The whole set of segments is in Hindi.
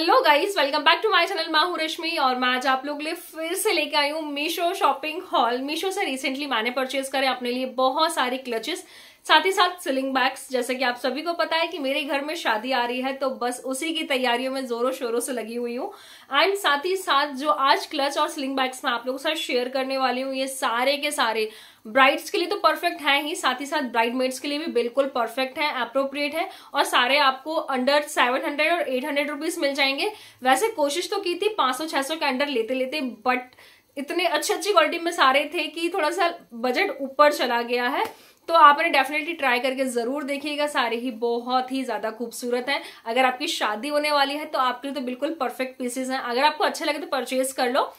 Hello guys welcome back to my channel मैं हूँ रश्मि और मैं आज आप लोग लिए फिर से लेके आई हूँ मीशो शॉपिंग हॉल मीशो से रिसेंटली मैंने परचेज करे अपने लिए बहुत सारी क्लचेस साथ ही साथ सिलिंग बैग्स जैसे कि आप सभी को पता है कि मेरे घर में शादी आ रही है तो बस उसी की तैयारियों में जोरों शोरों से लगी हुई हूँ एंड साथ ही साथ जो आज क्लच और सिलिंग बैग्स मैं आप लोगों के साथ शेयर करने वाली हूँ ये सारे के सारे ब्राइड्स के लिए तो परफेक्ट है ही साथ ही साथ ब्राइडमेड्स के लिए भी बिल्कुल परफेक्ट है अप्रोप्रिएट है और सारे आपको अंडर सेवन हंड्रेड और एट हंड्रेड रुपीज मिल जाएंगे वैसे कोशिश तो की थी पांच सौ छह सौ के अंडर लेते लेते बट इतने अच्छी अच्छी क्वालिटी में सारे थे कि थोड़ा सा बजट ऊपर चला गया है तो आपने डेफिनेटली ट्राई करके ज़रूर देखिएगा सारे ही बहुत ही ज़्यादा खूबसूरत हैं अगर आपकी शादी होने वाली है तो आपके लिए तो बिल्कुल परफेक्ट पीसेज हैं अगर आपको अच्छा लगे तो परचेज कर लो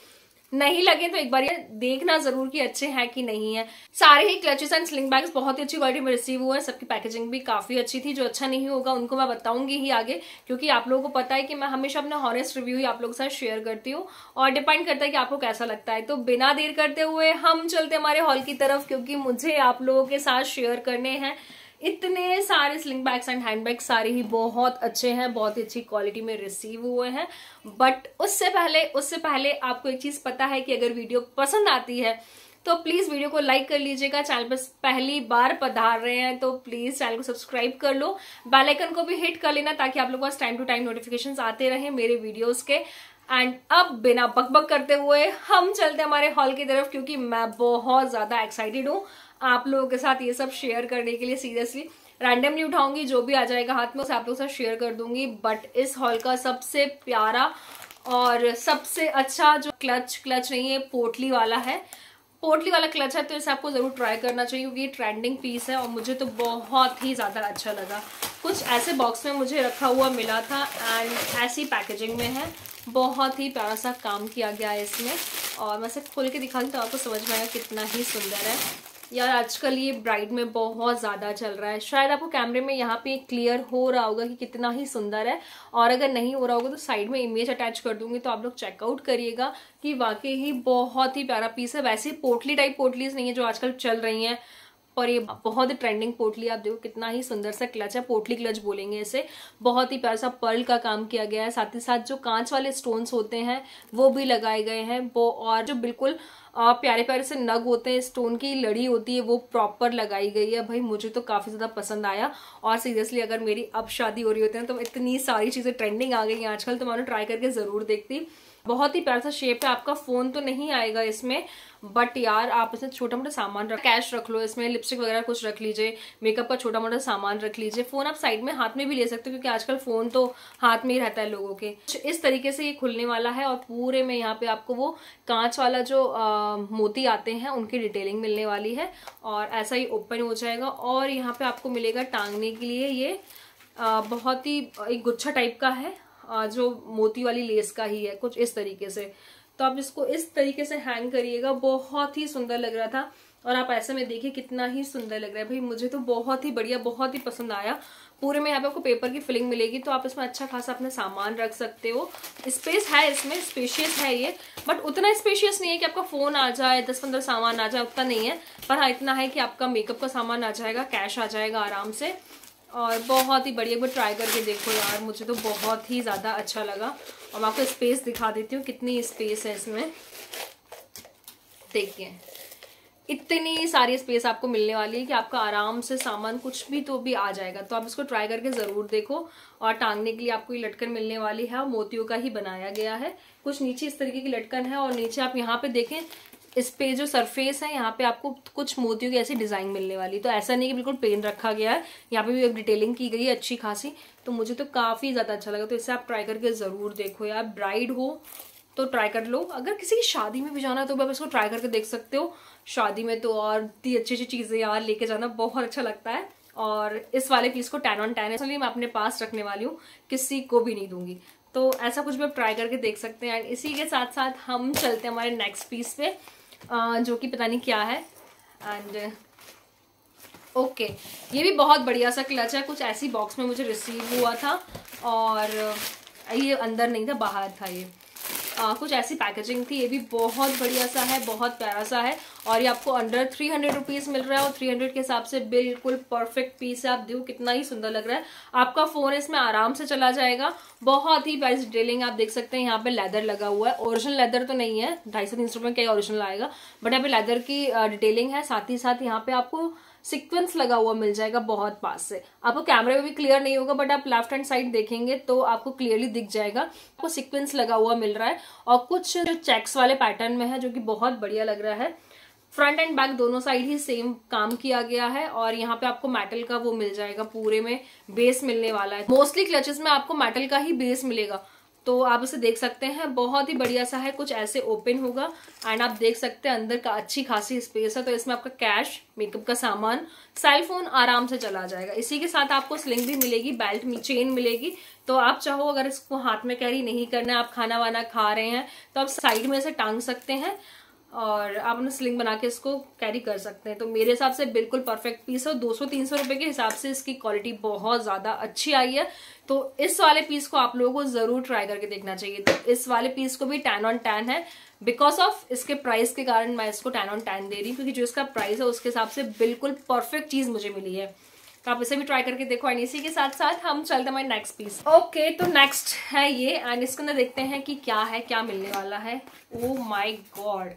नहीं लगे तो एक बार ये देखना जरूर कि अच्छे हैं कि नहीं है सारे ही क्लचेस एंड स्लिंग बैग्स बहुत ही अच्छी क्वालिटी में रिसीव हुए हैं सबकी पैकेजिंग भी काफी अच्छी थी जो अच्छा नहीं होगा उनको मैं बताऊंगी ही आगे क्योंकि आप लोगों को पता है कि मैं हमेशा अपना हॉनेस्ट रिव्यू ही आप लोगों के साथ शेयर करती हूँ और डिपेंड करता है कि आपको कैसा लगता है तो बिना देर करते हुए हम चलते हमारे हॉल की तरफ क्योंकि मुझे आप लोगों के साथ शेयर करने हैं इतने सारे sling bags and hand bag सारे ही बहुत अच्छे हैं बहुत ही अच्छी क्वालिटी में रिसीव हुए हैं बट उससे पहले उससे पहले आपको एक चीज़ पता है कि अगर वीडियो पसंद आती है तो प्लीज वीडियो को लाइक कर लीजिएगा चैनल पर पहली बार पधार रहे हैं तो प्लीज चैनल को सब्सक्राइब कर लो बेल आइकन को भी हिट कर लेना ताकि आप लोगों को टाइम टू टाइम नोटिफिकेशन आते रहे मेरे वीडियोस के एंड अब बिना बकबक करते हुए हम चलते हमारे हॉल की तरफ क्योंकि मैं बहुत ज्यादा एक्साइटेड हूँ आप लोगों के साथ ये सब शेयर करने के लिए सीरियसली रैंडमली उठाऊंगी जो भी आ जाएगा हाथ में उसे आप लोगों के साथ शेयर कर दूंगी बट इस हॉल का सबसे प्यारा और सबसे अच्छा जो क्लच क्लच नहीं है पोटली वाला है पोटली वाला क्लच है तो इसे आपको ज़रूर ट्राई करना चाहिए क्योंकि ये ट्रेंडिंग पीस है और मुझे तो बहुत ही ज़्यादा अच्छा लगा कुछ ऐसे बॉक्स में मुझे रखा हुआ मिला था एंड ऐसी पैकेजिंग में है बहुत ही प्यारा सा काम किया गया है इसमें और मैं इसे खोल के दिखाऊंगी तो आपको समझ में आएगा कितना ही सुंदर है यार आजकल ये ब्राइड में बहुत ज़्यादा चल रहा है शायद आपको कैमरे में यहाँ पे क्लियर हो रहा होगा कि कितना ही सुंदर है और अगर नहीं हो रहा होगा तो साइड में इमेज अटैच कर दूंगी तो आप लोग चेकआउट करिएगा कि वाकई ही बहुत ही प्यारा पीस है वैसे पोटली टाइप पोटलीज नहीं है जो आजकल चल रही हैं और ये बहुत ही ट्रेंडिंग पोटली आप देखो कितना ही सुंदर सा क्लच है पोटली क्लच बोलेंगे इसे बहुत ही प्यारा सा पर्ल का काम किया गया है साथ ही साथ जो कांच वाले स्टोन्स होते हैं वो भी लगाए गए हैं वो और जो बिल्कुल प्यारे प्यारे से नग होते हैं स्टोन की लड़ी होती है वो प्रॉपर लगाई गई है भाई मुझे तो काफ़ी ज़्यादा पसंद आया और सीरियसली अगर मेरी अब शादी हो रही होती है तो इतनी सारी चीज़ें ट्रेंडिंग आ गई हैं आजकल तो मानो ट्राई करके ज़रूर देखती बहुत ही प्यारा सा शेप है आपका फोन तो नहीं आएगा इसमें बट यार आप इसमें छोटा मोटा सामान रख कैश रख लो इसमें लिपस्टिक वगैरह कुछ रख लीजिए मेकअप का छोटा मोटा सामान रख लीजिए फोन आप साइड में हाथ में भी ले सकते हो क्योंकि आजकल फोन तो हाथ में ही रहता है लोगों के इस तरीके से ये खुलने वाला है और पूरे में यहाँ पे आपको वो कांच वाला जो आ, मोती आते हैं उनकी डिटेलिंग मिलने वाली है और ऐसा ही ओपन हो जाएगा और यहाँ पे आपको मिलेगा टांगने के लिए ये आ, बहुत ही एक गुच्छा टाइप का है जो मोती वाली लेस का ही है कुछ इस तरीके से तो आप इसको इस तरीके से हैंग करिएगा बहुत ही सुंदर लग रहा था और आप ऐसे में देखिए कितना ही सुंदर लग रहा है भाई मुझे तो बहुत ही बढ़िया बहुत ही पसंद आया पूरे में यहाँ पे आपको पेपर की फिलिंग मिलेगी तो आप इसमें अच्छा खासा अपना सामान रख सकते हो स्पेस है इसमें स्पेशियस है ये बट उतना स्पेशियस नहीं है कि आपका फ़ोन आ जाए दस पंद्रह सामान आ जाए उतना नहीं है पर हाँ इतना है कि आपका मेकअप का सामान आ जाएगा कैश आ जाएगा आराम से और बहुत ही बढ़िया वो ट्राई करके देखो यार मुझे तो बहुत ही ज़्यादा अच्छा लगा और मैं आपको स्पेस दिखा देती हूँ कितनी स्पेस है इसमें देखिए इतनी सारी स्पेस आपको मिलने वाली है कि आपका आराम से सामान कुछ भी तो भी आ जाएगा तो आप इसको ट्राई करके ज़रूर देखो और टांगने के लिए आपको ये लटकन मिलने वाली है और मोतियों का ही बनाया गया है कुछ नीचे इस तरीके की लटकन है और नीचे आप यहाँ पे देखें इस पे जो सरफेस है यहाँ पे आपको कुछ मोतियों की ऐसी डिजाइन मिलने वाली तो ऐसा नहीं कि बिल्कुल पेन रखा गया है यहाँ पे भी डिटेलिंग की गई है अच्छी खासी तो मुझे तो काफ़ी ज़्यादा अच्छा लगा तो इसे आप ट्राई करके ज़रूर देखो यार ब्राइड हो तो ट्राई कर लो अगर किसी की शादी में भी जाना है तो आप इसको ट्राई करके देख सकते हो शादी में तो और इतनी अच्छी अच्छी चीज़ें यार लेके जाना बहुत अच्छा लगता है और इस वाले पीस को टेन ऑन टेन मैं अपने पास रखने वाली हूँ किसी को भी नहीं दूंगी तो ऐसा कुछ भी आप ट्राई करके देख सकते हैं एंड इसी के साथ साथ हम चलते हैं हमारे नेक्स्ट पीस पे जो कि पता नहीं क्या है एंड ओके okay. ये भी बहुत बढ़िया सा क्लच है कुछ ऐसी बॉक्स में मुझे रिसीव हुआ था और ये अंदर नहीं था बाहर था ये आ, कुछ ऐसी पैकेजिंग थी ये भी बहुत बढ़िया सा है बहुत प्यारा सा है और ये आपको अंडर थ्री हंड्रेड रुपीज़ मिल रहा है और थ्री हंड्रेड के हिसाब से बिल्कुल परफेक्ट पीस है आप देखो कितना ही सुंदर लग रहा है आपका फ़ोन इसमें आराम से चला जाएगा बहुत ही बेस्ट डिटेलिंग आप देख सकते हैं यहाँ पे लेदर लगा हुआ है ओरिजिनल लेदर तो नहीं है ढाई सौ तीन सौ रुपये का ओरिजिनल आएगा बट यहाँ पे लेदर की डिटेलिंग है साथ ही साथ यहाँ पे आपको सिक्वेंस लगा हुआ मिल जाएगा बहुत पास से आपको कैमरे में भी क्लियर नहीं होगा बट आप लेफ्ट हैंड साइड देखेंगे तो आपको क्लियरली दिख जाएगा आपको सिक्वेंस लगा हुआ मिल रहा है और कुछ जो चेक्स वाले पैटर्न में है जो कि बहुत बढ़िया लग रहा है फ्रंट एंड बैक दोनों साइड ही सेम काम किया गया है और यहाँ पे आपको मेटल का वो मिल जाएगा पूरे में बेस मिलने वाला है मोस्टली क्लचेस में आपको मेटल का ही बेस मिलेगा तो आप इसे देख सकते हैं बहुत ही बढ़िया सा है कुछ ऐसे ओपन होगा एंड आप देख सकते हैं अंदर का अच्छी खासी स्पेस है तो इसमें आपका कैश मेकअप का सामान सेल फोन आराम से चला जाएगा इसी के साथ आपको स्लिंग भी मिलेगी बेल्ट में चेन मिलेगी तो आप चाहो अगर इसको हाथ में कैरी नहीं करना है आप खाना वाना खा रहे हैं तो आप साइड में इसे टांग सकते हैं और आप अपना स्लिंग बना के इसको कैरी कर सकते हैं तो मेरे हिसाब से बिल्कुल परफेक्ट पीस है दो सौ तीन सौ रुपए के हिसाब से इसकी क्वालिटी बहुत ज़्यादा अच्छी आई है तो इस वाले पीस को आप लोगों को ज़रूर ट्राई करके देखना चाहिए तो इस वाले पीस को भी टेन ऑन टेन है बिकॉज ऑफ इसके प्राइस के कारण मैं इसको टेन ऑन टेन दे रही हूँ क्योंकि जो इसका प्राइस है उसके हिसाब से बिल्कुल परफेक्ट चीज़ मुझे मिली है तो आप इसे भी ट्राई करके देखो एंड इसी के साथ साथ हम चलते माई नेक्स्ट पीस ओके तो नेक्स्ट है ये एंड इसको ना देखते हैं कि क्या है क्या मिलने वाला है oh my god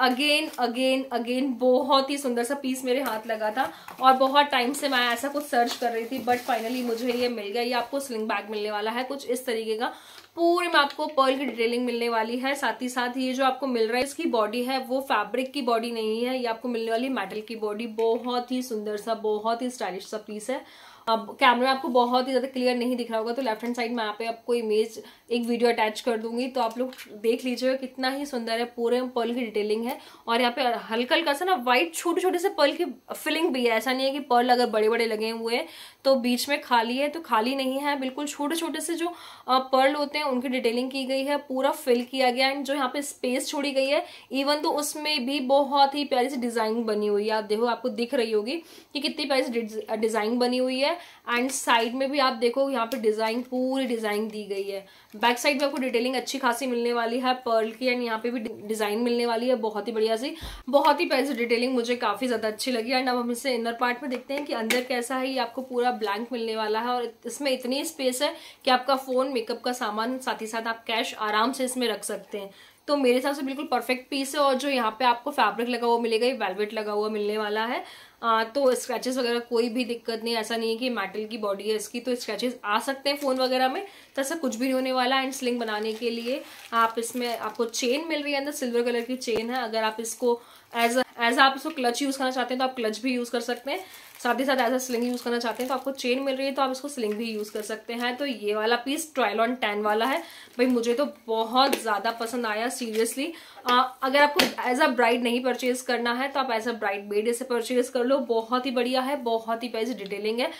again again again बहुत ही सुंदर सा पीस मेरे हाथ लगा था और बहुत टाइम से मैं ऐसा कुछ सर्च कर रही थी बट फाइनली मुझे ये मिल गया ये आपको स्लिंग बैग मिलने वाला है कुछ इस तरीके का पूरे में आपको पर्ल की डिटेलिंग मिलने वाली है साथ ही साथ ये जो आपको मिल रहा है इसकी बॉडी है वो फैब्रिक की बॉडी नहीं है ये आपको मिलने वाली मेटल की बॉडी बहुत ही सुंदर सा बहुत ही स्टाइलिश सा पीस है अब कैमरे में आपको बहुत ही ज़्यादा क्लियर नहीं दिख रहा होगा तो लेफ्ट हैंड साइड में आप आपको इमेज एक वीडियो अटैच कर दूंगी तो आप लोग देख लीजिएगा कितना ही सुंदर है पूरे पर्ल की डिटेलिंग है और यहाँ पे हल्का हल्का सा ना व्हाइट छोटे छोटे से पर्ल की फिलिंग भी है ऐसा नहीं है कि पर्ल अगर बड़े बड़े लगे हुए हैं तो बीच में खाली है तो खाली नहीं है बिल्कुल छोटे छोटे से जो पर्ल होते हैं उनकी डिटेलिंग की गई है पूरा फिल किया गया एंड जो यहाँ पे स्पेस छोड़ी गई है इवन तो उसमें भी बहुत ही प्यारी सी डिज़ाइन बनी हुई है आप देखो आपको दिख रही होगी कि कितनी प्यारी सी डिज़ाइन बनी हुई है है एंड साइड में भी आप देखो यहाँ पे डिज़ाइन पूरी डिज़ाइन दी गई है बैक साइड में आपको डिटेलिंग अच्छी खासी मिलने वाली है पर्ल की एंड यहाँ पे भी डिज़ाइन मिलने वाली है बहुत ही बढ़िया सी बहुत ही पैसे डिटेलिंग मुझे काफ़ी ज़्यादा अच्छी लगी एंड अब हम इसे इनर पार्ट में देखते हैं कि अंदर कैसा है ये आपको पूरा ब्लैंक मिलने वाला है और इसमें इतनी स्पेस है कि आपका फ़ोन मेकअप का सामान साथ ही साथ आप कैश आराम से इसमें रख सकते हैं तो मेरे हिसाब से बिल्कुल परफेक्ट पीस है और जो यहाँ पे आपको फैब्रिक लगा हुआ मिलेगा ये वेलवेट लगा हुआ मिलने वाला है आ, तो स्क्रैचेस वगैरह कोई भी दिक्कत नहीं ऐसा नहीं है कि मेटल की बॉडी है इसकी तो स्क्रैचेस आ सकते हैं फ़ोन वगैरह में तो ऐसा कुछ भी नहीं होने वाला एंड स्लिंग बनाने के लिए आप इसमें आपको चेन मिल रही है अंदर सिल्वर कलर की चेन है अगर आप इसको एज एज आप इसको क्लच यूज़ करना चाहते हैं तो आप क्लच भी यूज़ कर सकते हैं साथ ही साथ एज स्लिंग यूज़ करना चाहते हैं तो आपको चेन मिल रही है तो आप इसको स्लिंग भी यूज़ कर सकते हैं तो ये वाला पीस ट्रायल ऑन टेन वाला है भाई मुझे तो बहुत ज़्यादा पसंद आया सीरियसली अगर आपको एज अ ब्राइड नहीं परचेज करना है तो आप एज अ ब्राइड बेड इसे परचेज कर लो बहुत ही बढ़िया है बहुत ही पैसे डिटेलिंग है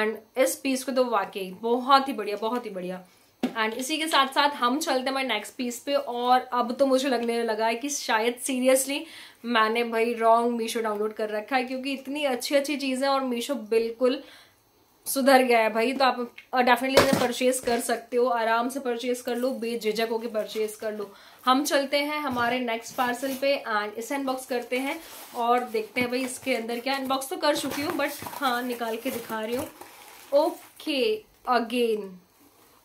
एंड इस पीस को तो वाकई बहुत ही बढ़िया बहुत ही बढ़िया एंड इसी के साथ साथ हम चलते हैं मैं नेक्स्ट पीस पे और अब तो मुझे लगने लगा है कि शायद सीरियसली मैंने भाई रॉन्ग मीशो डाउनलोड कर रखा है क्योंकि इतनी अच्छी अच्छी चीज़ें और मीशो बिल्कुल सुधर गया है भाई तो आप डेफिनेटली इन्हें परचेज कर सकते हो आराम से परचेज कर लो बेझिझक होकर परचेज कर लो हम चलते हैं हमारे नेक्स्ट पार्सल पे एंड इसे अनबॉक्स करते हैं और देखते हैं भाई इसके अंदर क्या अनबॉक्स तो कर चुकी हूँ बट हाँ निकाल के दिखा रही हूँ ओके अगेन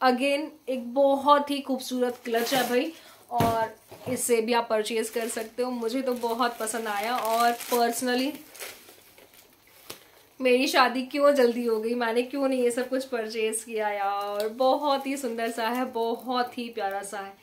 अगेन एक बहुत ही खूबसूरत क्लच है भाई और इससे भी आप परचेज कर सकते हो मुझे तो बहुत पसंद आया और पर्सनली मेरी शादी क्यों जल्दी हो गई मैंने क्यों नहीं ये सब कुछ परचेज किया यार बहुत ही सुंदर सा है बहुत ही प्यारा सा है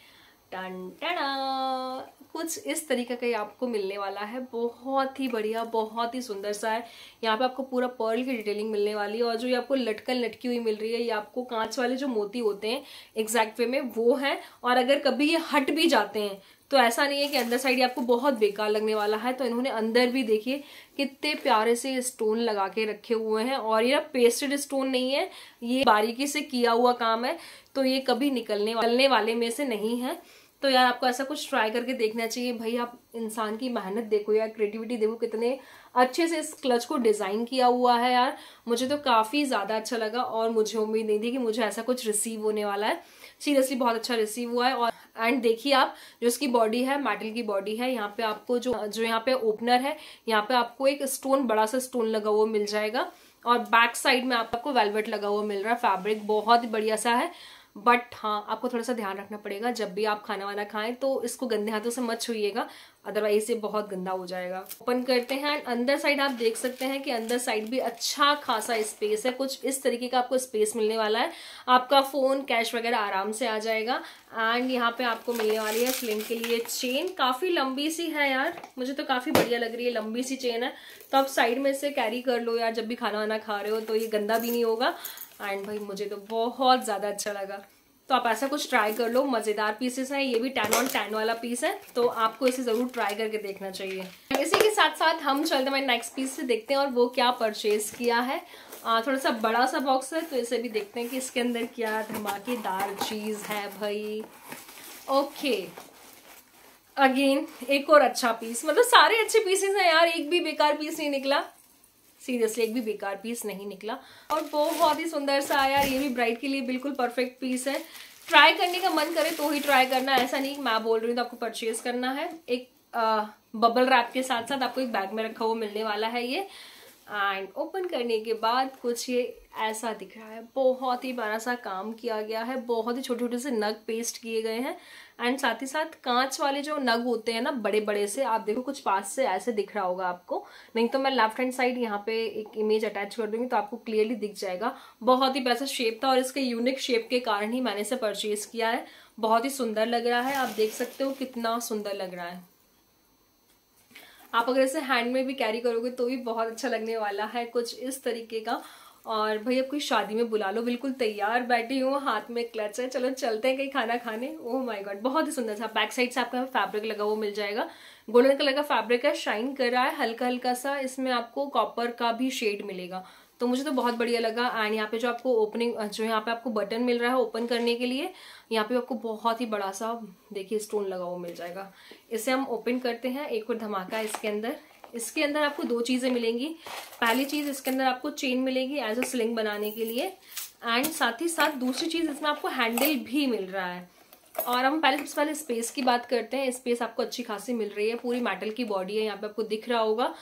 टन टन कुछ इस तरीके का ये आपको मिलने वाला है बहुत ही बढ़िया बहुत ही सुंदर सा है यहाँ पे आपको पूरा पर्ल की डिटेलिंग मिलने वाली है और जो ये आपको लटकन लटकी हुई मिल रही है ये आपको कांच वाले जो मोती होते हैं एग्जैक्ट वे में वो है और अगर कभी ये हट भी जाते हैं तो ऐसा नहीं है कि अंदर साइड आपको बहुत बेकार लगने वाला है तो इन्होंने अंदर भी देखिए कितने प्यारे से स्टोन लगा के रखे हुए हैं और ये पेस्टेड स्टोन नहीं है ये बारीकी से किया हुआ काम है तो ये कभी निकलने वालने वाले में से नहीं है तो यार आपको ऐसा कुछ ट्राई करके देखना चाहिए भाई आप इंसान की मेहनत देखो यार क्रिएटिविटी देखो कितने अच्छे से इस क्लच को डिज़ाइन किया हुआ है यार मुझे तो काफ़ी ज़्यादा अच्छा लगा और मुझे उम्मीद नहीं थी कि मुझे ऐसा कुछ रिसीव होने वाला है सीरियसली बहुत अच्छा रिसीव हुआ है और एंड देखिए आप जो इसकी बॉडी है मेटल की बॉडी है यहाँ पे आपको जो जो यहाँ पे ओपनर है यहाँ पे आपको एक स्टोन बड़ा सा स्टोन लगा हुआ मिल जाएगा और बैक साइड में आपको वेलवेट लगा हुआ मिल रहा है फैब्रिक बहुत बढ़िया सा है बट हाँ आपको थोड़ा सा ध्यान रखना पड़ेगा जब भी आप खाना वाना खाएं तो इसको गंदे हाथों से मत छुइएगा अदरवाइज ये बहुत गंदा हो जाएगा ओपन करते हैं एंड अंदर साइड आप देख सकते हैं कि अंदर साइड भी अच्छा खासा स्पेस है कुछ इस तरीके का आपको स्पेस मिलने वाला है आपका फ़ोन कैश वगैरह आराम से आ जाएगा एंड यहाँ पे आपको मिलने वाली है स्लिंग के लिए चेन काफ़ी लंबी सी है यार मुझे तो काफ़ी बढ़िया लग रही है लंबी सी चेन है तो आप साइड में से कैरी कर लो यार जब भी खाना वाना खा रहे हो तो ये गंदा भी नहीं होगा एंड भाई मुझे तो बहुत ज़्यादा अच्छा लगा तो आप ऐसा कुछ ट्राई कर लो मज़ेदार पीसेस हैं ये भी टेन ऑन टेन वाला पीस है तो आपको इसे ज़रूर ट्राई करके देखना चाहिए इसी के साथ साथ हम चलते हैं नेक्स्ट पीस से देखते हैं और वो क्या परचेज किया है आ, थोड़ा सा बड़ा सा बॉक्स है तो इसे भी देखते हैं कि इसके अंदर क्या धमाकेदार चीज़ है भाई ओके अगेन एक और अच्छा पीस मतलब सारे अच्छे पीसेस हैं यार एक भी बेकार पीस नहीं निकला सीरियसली एक भी बेकार पीस नहीं निकला और बहुत ही सुंदर सा आया ये भी ब्राइड के लिए बिल्कुल परफेक्ट पीस है ट्राई करने का मन करे तो ही ट्राई करना ऐसा नहीं मैं बोल रही हूँ तो आपको परचेज करना है एक आ, बबल रैप के साथ साथ आपको एक बैग में रखा हुआ मिलने वाला है ये एंड ओपन करने के बाद कुछ ये ऐसा दिख रहा है बहुत ही बारा सा काम किया गया है बहुत ही छोटे छोटे से नग पेस्ट किए गए हैं एंड साथ ही साथ कांच वाले जो नग होते हैं ना बड़े बड़े से आप देखो कुछ पास से ऐसे दिख रहा होगा आपको नहीं तो मैं लेफ्ट हैंड साइड यहाँ पे एक इमेज अटैच कर दूंगी तो आपको क्लियरली दिख जाएगा बहुत ही वैसा शेप था और इसके यूनिक शेप के कारण ही मैंने इसे परचेज किया है बहुत ही सुंदर लग रहा है आप देख सकते हो कितना सुंदर लग रहा है आप अगर इसे हैंड में भी कैरी करोगे तो भी बहुत अच्छा लगने वाला है कुछ इस तरीके का और भाई अब कोई शादी में बुला लो बिल्कुल तैयार बैठी हूँ हाथ में क्लच है चलो चलते हैं कहीं खाना खाने ओह माय गॉड बहुत ही सुंदर था बैक साइड से आपका फैब्रिक लगा हुआ मिल जाएगा गोल्डन कलर का फैब्रिक है शाइन कर रहा है हल्का हल्का सा इसमें आपको कॉपर का भी शेड मिलेगा तो मुझे तो बहुत बढ़िया लगा एंड यहाँ पे जो आपको ओपनिंग जो यहाँ पे आपको बटन मिल रहा है ओपन करने के लिए यहाँ पे आपको बहुत ही बड़ा सा देखिए स्टोन लगा हुआ मिल जाएगा इसे हम ओपन करते हैं एक और धमाका इसके अंदर इसके अंदर आपको दो चीज़ें मिलेंगी पहली चीज़ इसके अंदर आपको चेन मिलेगी एज अ स्लिंग बनाने के लिए एंड साथ ही साथ दूसरी चीज़ इसमें आपको हैंडल भी मिल रहा है और हम पहले सबसे पहले स्पेस की बात करते हैं स्पेस आपको अच्छी खासी मिल रही है पूरी मेटल की बॉडी है यहाँ पे आपको दिख रहा होगा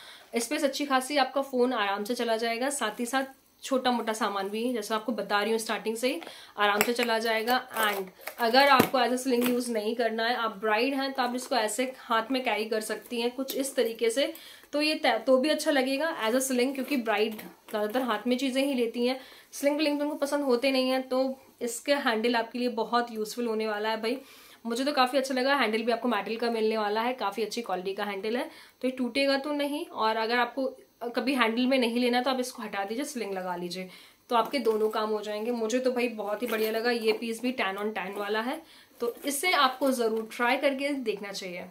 स्पेस अच्छी खासी आपका फ़ोन आराम से चला जाएगा साथ ही साथ छोटा मोटा सामान भी जैसा आपको बता रही हूँ स्टार्टिंग से ही आराम से चला जाएगा एंड अगर आपको एज ए स्लिंग यूज़ नहीं करना है आप ब्राइड हैं तो आप इसको ऐसे हाथ में कैरी कर सकती हैं कुछ इस तरीके से तो ये तो भी अच्छा लगेगा एज अ स्लिंग क्योंकि ब्राइड ज़्यादातर हाथ में चीज़ें ही लेती हैं स्लिंग विलिंग तो उनको पसंद होते नहीं है तो इसके हैंडल आपके लिए बहुत यूजफुल होने वाला है भाई मुझे तो काफ़ी अच्छा लगा हैंडल भी आपको मेटल का मिलने वाला है काफ़ी अच्छी क्वालिटी का हैंडल है तो ये टूटेगा तो नहीं और अगर आपको कभी हैंडल में नहीं लेना तो आप इसको हटा दीजिए स्लिंग लगा लीजिए तो आपके दोनों काम हो जाएंगे मुझे तो भाई बहुत ही बढ़िया लगा ये पीस भी टैन ऑन टैन वाला है तो इसे आपको ज़रूर ट्राई करके देखना चाहिए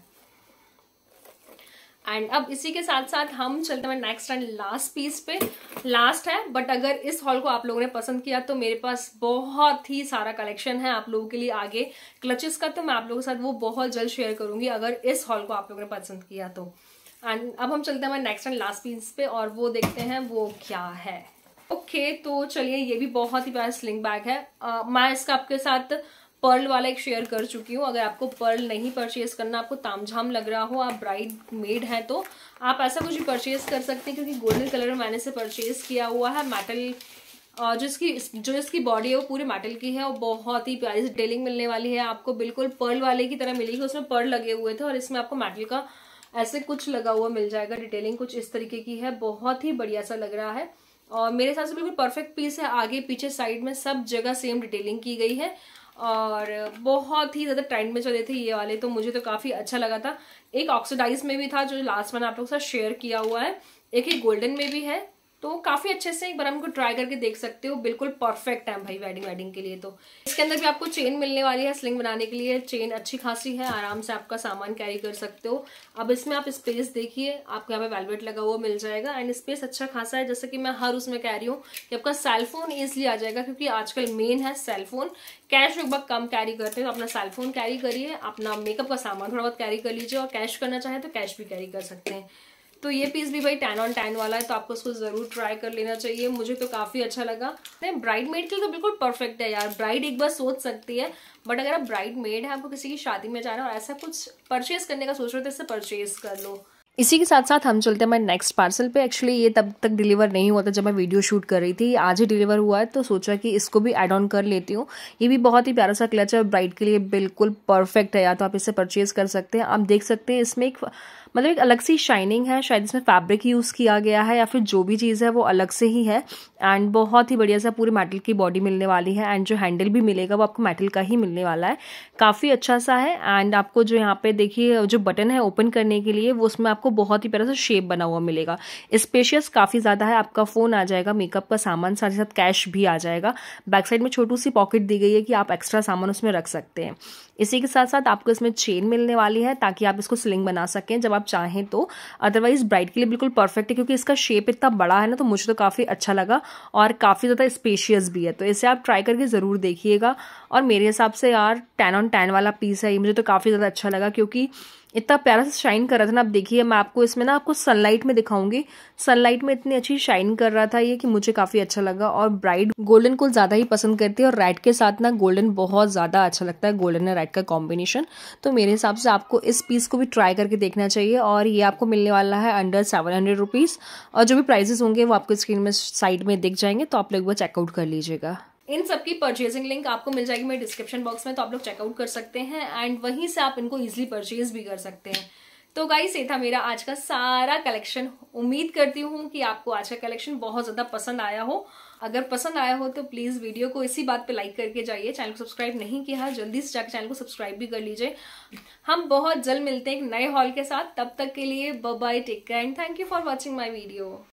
एंड अब इसी के साथ साथ हम चलते हैं नेक्स्ट एंड लास्ट पीस पे लास्ट है बट अगर इस हॉल को आप लोगों ने पसंद किया तो मेरे पास बहुत ही सारा कलेक्शन है आप लोगों के लिए आगे क्लचेस का तो मैं आप लोगों के साथ वो बहुत जल्द शेयर करूंगी अगर इस हॉल को आप लोगों ने पसंद किया तो एंड अब हम चलते हैं नेक्स्ट एंड लास्ट पीस पे और वो देखते हैं वो क्या है ओके okay, तो चलिए ये भी बहुत ही प्यारा स्लिंग बैग है uh, मैं इसका आपके साथ पर्ल वाला एक शेयर कर चुकी हूँ अगर आपको पर्ल नहीं परचेज करना आपको तामझाम लग रहा हो आप ब्राइड मेड हैं तो आप ऐसा कुछ भी परचेज कर सकते हैं क्योंकि गोल्डन कलर में मैंने इसे परचेज किया हुआ है मेटल और जो इसकी जो इसकी बॉडी है वो पूरे मेटल की है और बहुत ही प्यारी डिटेलिंग मिलने वाली है आपको बिल्कुल पर्ल वाले की तरह मिलेगी उसमें पर्ल लगे हुए थे और इसमें आपको मेटल का ऐसे कुछ लगा हुआ मिल जाएगा डिटेलिंग कुछ इस तरीके की है बहुत ही बढ़िया सा लग रहा है और मेरे हिसाब से बिल्कुल परफेक्ट पीस है आगे पीछे साइड में सब जगह सेम डिटेलिंग की गई है और बहुत ही ज़्यादा ट्रेंड में चले थे ये वाले तो मुझे तो काफ़ी अच्छा लगा था एक ऑक्सीडाइज में भी था जो लास्ट मैंने आप लोगों के साथ शेयर किया हुआ है एक ही गोल्डन में भी है तो काफी अच्छे से एक बार हमको ट्राई करके देख सकते हो बिल्कुल परफेक्ट है भाई वेडिंग वेडिंग के लिए तो इसके अंदर भी आपको चेन मिलने वाली है स्लिंग बनाने के लिए चेन अच्छी खासी है आराम से आपका सामान कैरी कर सकते हो अब इसमें आप स्पेस देखिए आपको यहाँ पे वेलवेट लगा हुआ मिल जाएगा एंड स्पेस अच्छा खासा है जैसे कि मैं हर उसमें कह रही हूँ कि आपका सेलफोन ईजिली आ जाएगा क्योंकि आजकल मेन है सेलफोन कैश लोग बहुत कम कैरी करते हैं तो अपना सेलफोन कैरी करिए अपना मेकअप का सामान थोड़ा बहुत कैरी कर लीजिए और कैश करना चाहे तो कैश भी कैरी कर सकते हैं तो ये पीस भी भाई टैन ऑन टैन वाला है तो आपको उसको ज़रूर ट्राई कर लेना चाहिए मुझे तो काफ़ी अच्छा लगा नहीं ब्राइड मेड के लिए तो बिल्कुल परफेक्ट है यार ब्राइड एक बार सोच सकती है बट अगर आप ब्राइड मेड है आपको किसी की शादी में जाना और ऐसा कुछ परचेज करने का सोच रहे हो तो इससे परचेज कर लो इसी के साथ साथ हम चलते हैं मैं नेक्स्ट पार्सल पे एक्चुअली ये तब तक डिलीवर नहीं हुआ था जब मैं वीडियो शूट कर रही थी आज ही डिलीवर हुआ है तो सोचा कि इसको भी एड ऑन कर लेती हूँ ये भी बहुत ही प्यारा सा क्लच है और ब्राइड के लिए बिल्कुल परफेक्ट है या तो आप इसे परचेज कर सकते हैं आप देख सकते हैं इसमें एक मतलब एक अलग सी शाइनिंग है शायद इसमें फैब्रिक यूज़ किया गया है या फिर जो भी चीज़ है वो अलग से ही है एंड बहुत ही बढ़िया सा पूरी मेटल की बॉडी मिलने वाली है एंड जो हैंडल भी मिलेगा वो आपको मेटल का ही मिलने वाला है काफ़ी अच्छा सा है एंड आपको जो यहाँ पे देखिए जो बटन है ओपन करने के लिए वो उसमें आपको आपको बहुत ही प्यारा सा शेप बना हुआ मिलेगा स्पेशियस काफ़ी ज़्यादा है आपका फ़ोन आ जाएगा मेकअप का सामान साथ ही साथ कैश भी आ जाएगा बैक साइड में छोटू सी पॉकेट दी गई है कि आप एक्स्ट्रा सामान उसमें रख सकते हैं इसी के साथ साथ आपको इसमें चेन मिलने वाली है ताकि आप इसको स्लिंग बना सकें जब आप चाहें तो अदरवाइज ब्राइड के लिए बिल्कुल परफेक्ट है क्योंकि इसका शेप इतना बड़ा है ना तो मुझे तो काफ़ी अच्छा लगा और काफ़ी ज़्यादा स्पेशियस भी है तो इसे आप ट्राई करके ज़रूर देखिएगा और मेरे हिसाब से यार टेन ऑन टेन वाला पीस है ये मुझे तो काफ़ी ज़्यादा अच्छा लगा क्योंकि इतना प्यारा सा शाइन कर रहा था ना आप देखिए मैं आपको इसमें ना आपको सनलाइट में दिखाऊंगी सनलाइट में इतनी अच्छी शाइन कर रहा था ये कि मुझे काफ़ी अच्छा लगा और ब्राइड गोल्डन को ज़्यादा ही पसंद करती है और रेड के साथ ना गोल्डन बहुत ज़्यादा अच्छा लगता है गोल्डन और रेड का कॉम्बिनेशन तो मेरे हिसाब से आपको इस पीस को भी ट्राई करके देखना चाहिए और ये आपको मिलने वाला है अंडर सेवन हंड्रेड रुपीज़ और जो भी प्राइजेस होंगे वो आपको स्क्रीन में साइड में दिख जाएंगे तो आप लोग वो चेकआउट कर लीजिएगा इन सब की परचेजिंग लिंक आपको मिल जाएगी मेरे डिस्क्रिप्शन बॉक्स में तो आप लोग चेकआउट कर सकते हैं एंड वहीं से आप इनको इजिली परचेज भी कर सकते हैं तो गाइस ये था मेरा आज का सारा कलेक्शन उम्मीद करती हूँ कि आपको आज का कलेक्शन बहुत ज़्यादा पसंद आया हो अगर पसंद आया हो तो प्लीज़ वीडियो को इसी बात पे लाइक करके जाइए चैनल को सब्सक्राइब नहीं किया जल्दी से जाकर चैनल को सब्सक्राइब भी कर लीजिए हम बहुत जल्द मिलते हैं एक नए हॉल के साथ तब तक के लिए bye take care and thank you for watching my video